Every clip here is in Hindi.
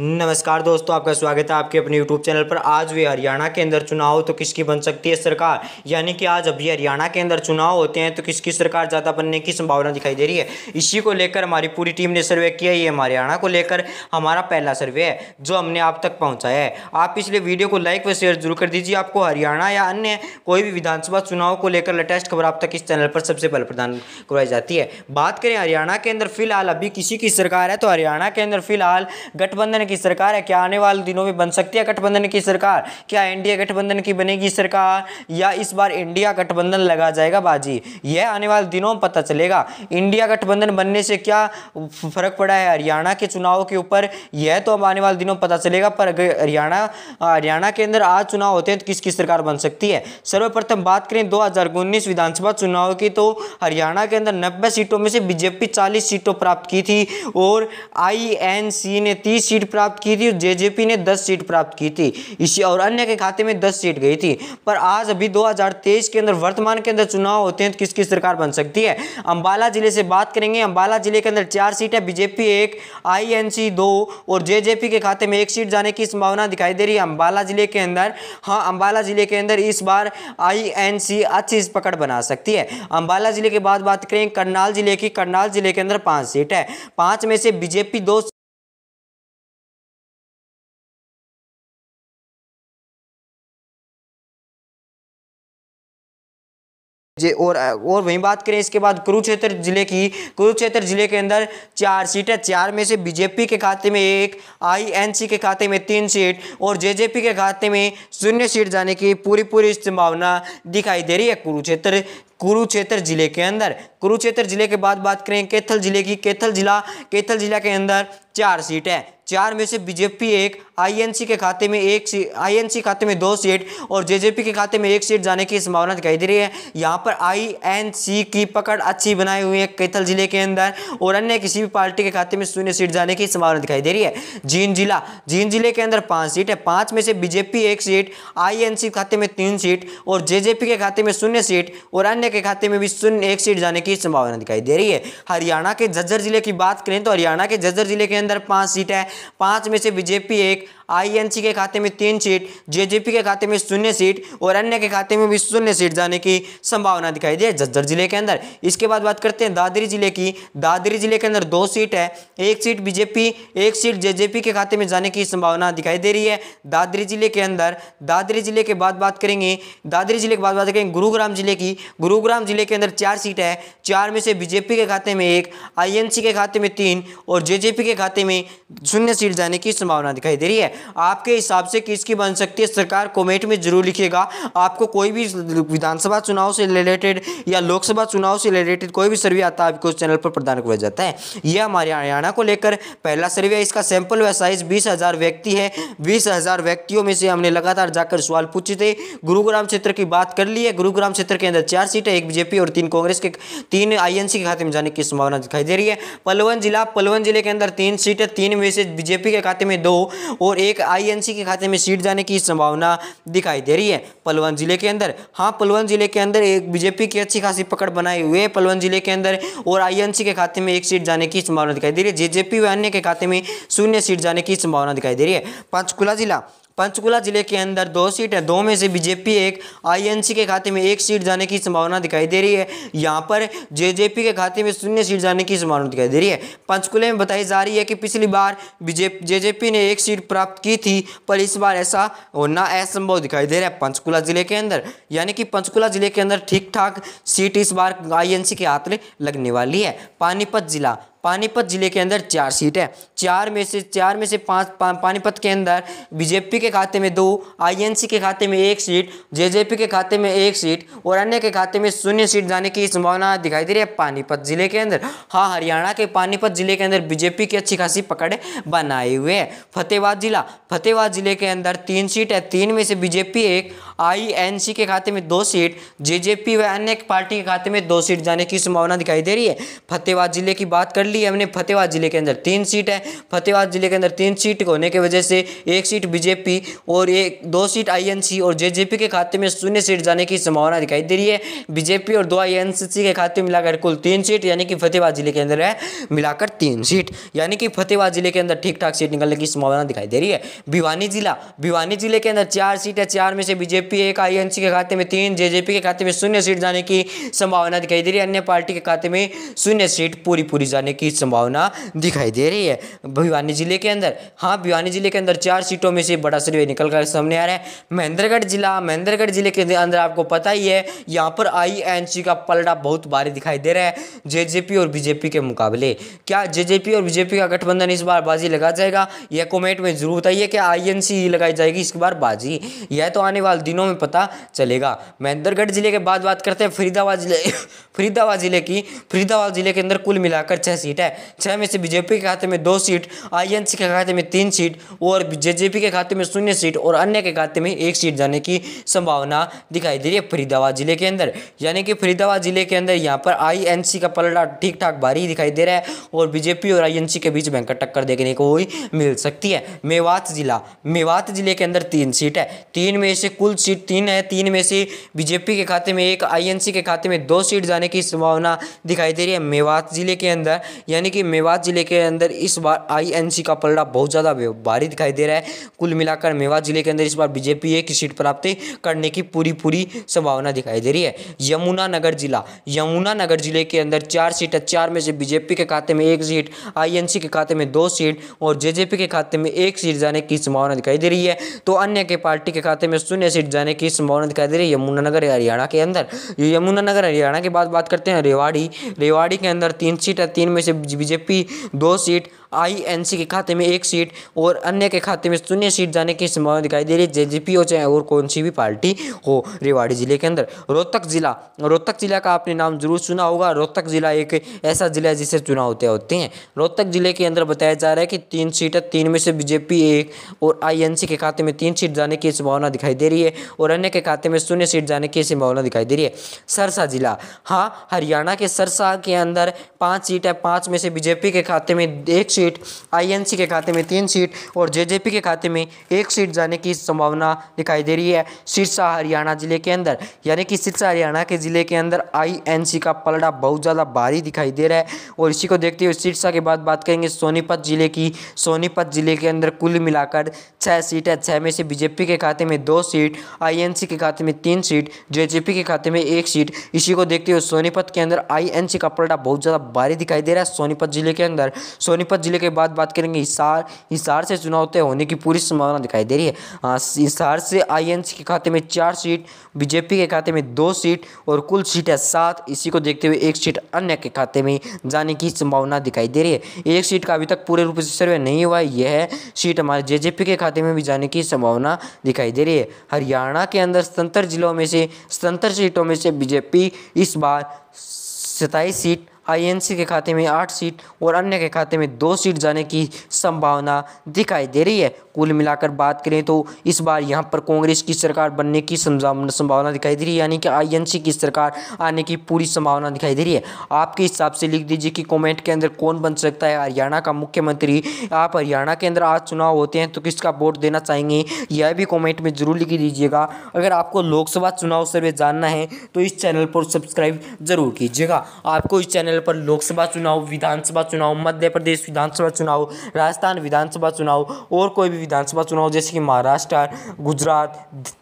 नमस्कार दोस्तों आपका स्वागत है आपके अपने यूट्यूब चैनल पर आज भी हरियाणा के अंदर चुनाव हो तो किसकी बन सकती है सरकार यानी कि आज अभी हरियाणा के अंदर चुनाव होते हैं तो किसकी सरकार ज़्यादा बनने की संभावना दिखाई दे रही है इसी को लेकर हमारी पूरी टीम ने सर्वे किया ये हमारे हरियाणा को लेकर हमारा पहला सर्वे है जो हमने आप तक पहुँचाया है आप इसलिए वीडियो को लाइक व शेयर जरूर कर दीजिए आपको हरियाणा या अन्य कोई भी विधानसभा चुनाव को लेकर लेटेस्ट खबर आप तक इस चैनल पर सबसे पहले प्रदान करवाई जाती है बात करें हरियाणा के अंदर फिलहाल अभी किसी की सरकार है तो हरियाणा के अंदर फिलहाल गठबंधन की सरकार है क्या आने वाले दिनों में बन सकती है गठबंधन की सरकार क्या इंडिया गठबंधन की बनेगी सरकार या इस बार इंडिया गठबंधन लगा जाएगा बाजी यह आने वाले दिनों में पता चलेगा इंडिया गठबंधन बनने से क्या फर्क पड़ा है हरियाणा के चुनाव के ऊपर यह तो अब आने वाले दिनों में पता चलेगा पर हरियाणा हरियाणा के अंदर आज चुनाव होते हैं तो किसकी सरकार बन सकती है सर्वप्रथम बात करें दो विधानसभा चुनाव की तो हरियाणा के अंदर नब्बे सीटों में से बीजेपी चालीस सीटों प्राप्त की थी और आई ने तीस सीट सीट प्राप्त की थी और जेजेपी ने 10 सीट प्राप्त की थी इसी और अन्य के खाते में 10 सीट गई थी पर आज अभी 2023 के अंदर वर्तमान के अंदर चुनाव होते हैं तो किसकी सरकार बन सकती है अम्बाला जिले से बात करेंगे अम्बाला जिले के अंदर चार सीट है बीजेपी एक आई दो और पी के खाते में एक सीट जाने की संभावना दिखाई दे रही है अम्बाला जिले के अंदर हाँ अम्बाला जिले के अंदर इस बार आई अच्छी पकड़ बना सकती है अम्बाला जिले के बाद बात करें करनाल जिले की करनाल जिले के अंदर पाँच सीट है पांच में से बीजेपी दो जे और और वहीं बात करें इसके बाद कुरुक्षेत्र जिले की कुरुक्षेत्र जिले के अंदर चार सीटें चार में से बीजेपी के खाते में एक आईएनसी के खाते में तीन सीट और जेजेपी के खाते में शून्य सीट जाने की पूरी पूरी संभावना दिखाई दे रही है कुरुक्षेत्र कुरुक्षेत्र जिले के अंदर कुरुक्षेत्र जिले के बाद बात करें कैथल जिले की कैथल जिला कैथल जिला के अंदर चार सीट है चार में से बीजेपी एक आईएनसी के खाते में एक आईएनसी खाते में दो सीट और जेजेपी के खाते में एक सीट जाने की संभावना दिखाई दे रही है यहाँ पर आईएनसी की पकड़ अच्छी बनाई हुई है कैथल जिले के अंदर और अन्य किसी भी पार्टी के खाते में शून्य सीट जाने की संभावना दिखाई दे रही है जींद जिला जींद जिले के अंदर पाँच सीट है पाँच में से बीजेपी एक सीट आई खाते में तीन सीट और जे के खाते में शून्य सीट और अन्य के खाते में भी शून्य एक सीट जाने की संभावना दिखाई दे रही है हरियाणा के झज्जर जिले की बात करें तो हरियाणा के झज्जर जिले के अंदर पाँच सीट है पांच में से बीजेपी एक आईएनसी के खाते में तीन सीट जेजेपी के खाते में शून्य सीट और अन्य के खाते में भी शून्य सीट जाने की संभावना दिखाई दी झज्जर जिले के अंदर इसके बाद बात करते हैं दादरी जिले की दादरी जिले के अंदर दो सीट है एक सीट बीजेपी एक सीट जे के खाते में जाने की संभावना दिखाई दे रही है दादरी जिले के अंदर दादरी जिले के बाद बात करेंगे दादरी जिले के बाद बात करेंगे गुरुग्राम जिले की गुरुग्राम जिले के अंदर चार सीट है चार में से बीजेपी के खाते में एक आईएनसी के खाते में तीन और जेजेपी के खाते में शून्य सीट जाने की संभावना दिखाई दे रही है आपके हिसाब से किसकी बन सकती है सरकार कॉमेंट में जरूर लिखिएगा आपको कोई भी विधानसभा चुनाव से रिलेटेड या लोकसभा चुनाव से रिलेटेड कोई भी सर्वे आता है आपको चैनल पर प्रदान किया जाता है यह हमारे हरियाणा को लेकर पहला सर्वे है इसका सैंपल व साइज बीस हजार व्यक्ति है बीस हजार व्यक्तियों में से हमने लगातार जाकर सवाल पूछे थे गुरुग्राम क्षेत्र की बात कर ली है गुरुग्राम क्षेत्र के अंदर चार सीटें एक बीजेपी और तीन कांग्रेस के तीन आईएनसी के खाते में जाने की संभावना दिखाई दे रही है पलवन जिला पलवन जिले के अंदर तीन सीटें तीन में से बीजेपी के खाते में दो और एक आईएनसी के खाते में सीट जाने की संभावना दिखाई दे रही है पलवन जिले के अंदर हाँ पलवन जिले के अंदर एक बीजेपी की अच्छी खासी पकड़ बनाई हुई है पलवन जिले के अंदर और आईएनसी के खाते में एक सीट जाने की संभावना दिखाई दे रही है जेजेपी व अन्य के खाते में शून्य सीट जाने की संभावना दिखाई दे रही है पंचकुला जिला पंचकुला जिले के अंदर दो सीट है दो में से बीजेपी एक आईएनसी के खाते में एक सीट जाने की संभावना दिखाई दे रही है यहाँ पर जेजेपी के खाते में शून्य सीट जाने की संभावना दिखाई दे रही है पंचकुले में बताई जा रही है कि पिछली बार बीजेपी जेजेपी ने एक सीट प्राप्त की थी पर इस बार ऐसा होना असंभव दिखाई दे रहा है पंचकुला जिले के अंदर यानी कि पंचकुला जिले के अंदर ठीक ठाक सीट इस बार आई के हाथ में लगने वाली है पानीपत जिला पानीपत जिले के अंदर चार सीट है चार में से चार में से पाँच पा, पानीपत के अंदर बीजेपी के खाते में दो आईएनसी के खाते में एक सीट जेजेपी के खाते में एक सीट और अन्य के खाते में शून्य सीट जाने की संभावना दिखाई दे रही है पानीपत जिले के अंदर हाँ हरियाणा के पानीपत जिले के अंदर बीजेपी की अच्छी खासी पकड़ बनाए हुए है फतेहबाद जिला फतेहबाद जिले के अंदर तीन सीट है तीन में से बीजेपी एक आईएनसी के खाते में दो सीट जेजेपी व अन्य पार्टी के खाते में दो सीट जाने की संभावना दिखाई दे रही है फतेहाबाद जिले की बात कर ली हमने फतेहाबाद जिले के अंदर तीन सीट है फतेहाबाद जिले के अंदर तीन सीट होने की वजह से एक सीट बीजेपी और एक दो सीट आईएनसी और जेजेपी के खाते में शून्य सीट जाने की संभावना दिखाई दे रही है बीजेपी और दो आईएनसी के खाते मिलाकर कुल तीन सीट यानी कि फतेहाबाद जिले के अंदर है मिलाकर तीन सीट यानी कि फतेहाबाद जिले के अंदर ठीक ठाक सीट निकलने की संभावना दिखाई दे रही है भिवानी जिला भिवानी जिले के अंदर चार सीट है चार में से बीजेपी जेपी एक आई के खाते में तीन जेजेपी के खाते में शून्य सीट जाने की संभावना दिखाई दे रही है अन्य पार्टी के खाते में शून्य सीट पूरी पूरी जाने की संभावना दिखाई दे रही है भिवानी जिले के अंदर हाँ भिवानी जिले के अंदर चार सीटों में से बड़ा सर्वे निकल कर सामने आ रहा है महेंद्रगढ़ जिला महेंद्रगढ़ जिले के अंदर आपको पता ही है यहाँ पर आई का पलड़ा बहुत भारी दिखाई दे रहा है जेजेपी और बीजेपी के मुकाबले क्या जेजेपी और बीजेपी का गठबंधन इस बार बाजी लगा जाएगा यह कॉमेंट में जरूर बताइए कि आई लगाई जाएगी इस बार बाजी यह तो आने वाले दिनों दिनों में पता चलेगा महेंद्रगढ़ जिले के बाद बात करते हैं फरीदाबाद जिले फरीदाबाद जिले की फरीदाबाद जिले के अंदर कुल मिलाकर छह सीट है छह में से बीजेपी के खाते में दो सीट आईएनसी के खाते में तीन सीट और जे के खाते में शून्य सीट और अन्य के खाते में एक सीट जाने की संभावना दिखाई दे रही है फरीदाबाद जिले के अंदर यानी कि फरीदाबाद जिले के अंदर यहाँ पर आई का पलटा ठीक ठाक भारी दिखाई दे रहा है और बीजेपी और आई के बीच भयंकर टक्कर देखने को मिल सकती है मेवात जिला मेवात जिले के अंदर तीन सीट है तीन में से कुल सीट तीन है तीन में से बीजेपी के खाते में एक आईएनसी के खाते में दो सीट जाने की संभावना दिखाई दे रही है मेवात ज़िले के अंदर यानी कि मेवात ज़िले के अंदर इस बार आईएनसी का पलड़ा बहुत ज़्यादा भारी दिखाई दे रहा है कुल मिलाकर मेवात ज़िले के अंदर इस बार बीजेपी एक सीट प्राप्त करने की पूरी पूरी संभावना दिखाई दे रही है यमुनानगर जिला यमुनानगर जिले के अंदर चार सीट है चार में से बीजेपी के खाते में एक सीट आई के खाते में दो सीट और जेजेपी के खाते में एक सीट जाने की संभावना दिखाई दे रही है तो अन्य के पार्टी के खाते में शून्य सीट जाने की संभावना दिखाई दे रही है यमुनानगर हरियाणा के अंदर यमुनानगर हरियाणा के बाद बात करते हैं रेवाड़ी रेवाड़ी के अंदर तीन सीट है तीन में से बीजेपी दो सीट आईएनसी के खाते में एक सीट और अन्य के खाते में शून्य सीट जाने की संभावना दिखाई दे रही है जे हो चाहे और कौन सी भी पार्टी हो रेवाड़ी जिले के अंदर रोहतक जिला रोहतक जिला का आपने नाम जरूर सुना होगा रोहतक जिला एक ऐसा जिला है जिसे चुनाव होते होते हैं रोहतक जिले के अंदर बताया जा रहा है कि तीन सीट तीन में से बीजेपी एक और आई के खाते में तीन सीट जाने की संभावना दिखाई दे रही है और अन्य के खाते में शून्य सीट जाने की संभावना दिखाई दे रही है सरसा जिला हाँ हरियाणा के सरसा के अंदर पाँच सीट है पाँच में से बीजेपी के खाते में एक सीट आईएनसी के खाते में तीन सीट और जेजेपी के खाते में एक सीट जाने की संभावना दिखाई दे रही है सिरसा हरियाणा जिले के अंदर यानी कि सिरसा हरियाणा के ज़िले के अंदर आईएनसी का पलड़ा बहुत ज़्यादा भारी दिखाई दे रहा है और इसी को देखते हुए सिरसा के बाद बात करेंगे सोनीपत ज़िले की सोनीपत ज़िले के अंदर कुल मिलाकर छः सीट है छः में से बीजेपी के खाते में दो सीट आईएनसी के खाते में तीन सीट जेजेपी के खाते में एक सीट इसी को देखते हुए सोनीपत के अंदर आईएनसी का पलटा बहुत ज़्यादा भारी दिखाई दे रहा है सोनीपत ज़िले के अंदर सोनीपत जिले के बाद बात करेंगे हिसार हिसार से चुनाव तय होने की पूरी संभावना दिखाई दे रही है हाँ, हिसार से आईएनसी के खाते में चार सीट बीजेपी के खाते में दो सीट और कुल सीट है सात इसी को देखते हुए एक सीट अन्य के खाते में जाने की संभावना दिखाई दे रही है एक सीट का अभी तक पूरे रूप से सर्वे नहीं हुआ यह सीट हमारे जे के खाते में भी जाने की संभावना दिखाई दे रही है हरियाणा के अंदर सतर जिलों में से सतर सीटों में से बीजेपी इस बार सताईस सीट आईएनसी के खाते में आठ सीट और अन्य के खाते में दो सीट जाने की संभावना दिखाई दे रही है कुल मिलाकर बात करें तो इस बार यहाँ पर कांग्रेस की सरकार बनने की संभावना दिखाई दे रही है यानी कि आईएनसी की सरकार आने की पूरी संभावना दिखाई दे रही है आपके हिसाब से लिख दीजिए कि कमेंट के अंदर कौन बन सकता है हरियाणा का मुख्यमंत्री आप हरियाणा के अंदर आज चुनाव होते हैं तो किसका वोट देना चाहेंगे यह भी कॉमेंट में ज़रूर लिख दीजिएगा अगर आपको लोकसभा चुनाव सर्वे जानना है तो इस चैनल पर सब्सक्राइब जरूर कीजिएगा आपको इस चैनल लेवल पर लोकसभा चुनाव विधानसभा चुनाव मध्य प्रदेश विधानसभा चुनाव राजस्थान विधानसभा चुनाव और कोई भी विधानसभा चुनाव जैसे कि महाराष्ट्र गुजरात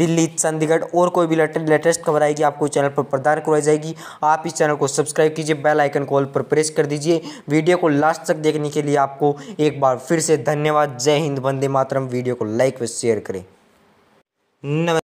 दिल्ली चंडीगढ़ और कोई भी लेटेस्ट खबर आएगी आपको चैनल पर प्रदान करवाई जाएगी आप इस चैनल को सब्सक्राइब कीजिए बेल आइकन कॉल पर प्रेस कर दीजिए वीडियो को लास्ट तक देखने के लिए आपको एक बार फिर से धन्यवाद जय हिंद वंदे मातरम वीडियो को लाइक व शेयर करें नमस्कार